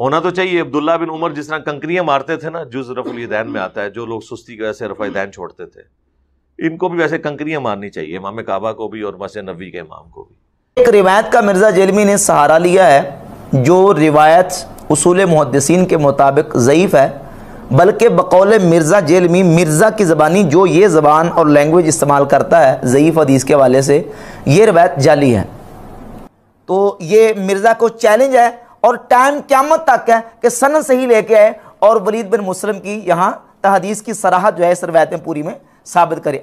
होना तो चाहिए अब्दुल्ला बिन उमर जिस तरह कंकरियाँ मारते थे ना जुज रफुलदैन में आता है जो लोग सुस्ती की वजह से रफादैन छोड़ते थे इनको भी वैसे कंकरियाँ मारनी चाहिए इमाम काबा को भी और मस नबी के इमाम को भी एक रिवायत का मिर्ज़ा जेलमी ने सहारा लिया है जो रिवायत उसूल मुहदसिन के मुताबिक ज़यीफ़ है बल्कि बकौल मिर्ज़ा जेलमी मिर्ज़ा की ज़बानी जो ये ज़बान और लैंग्वेज इस्तेमाल करता है ज़यीफ़ अदीस के हवाले से ये रिवायत जाली है तो ये मिर्ज़ा को चैलेंज है और टाइम क्यामत तक है कि सन से ही लेके आए और वलीद बिन मुस्लिम की यहाँ तहदीस की सराहत जो है इस रवायतें पूरी में साबित करें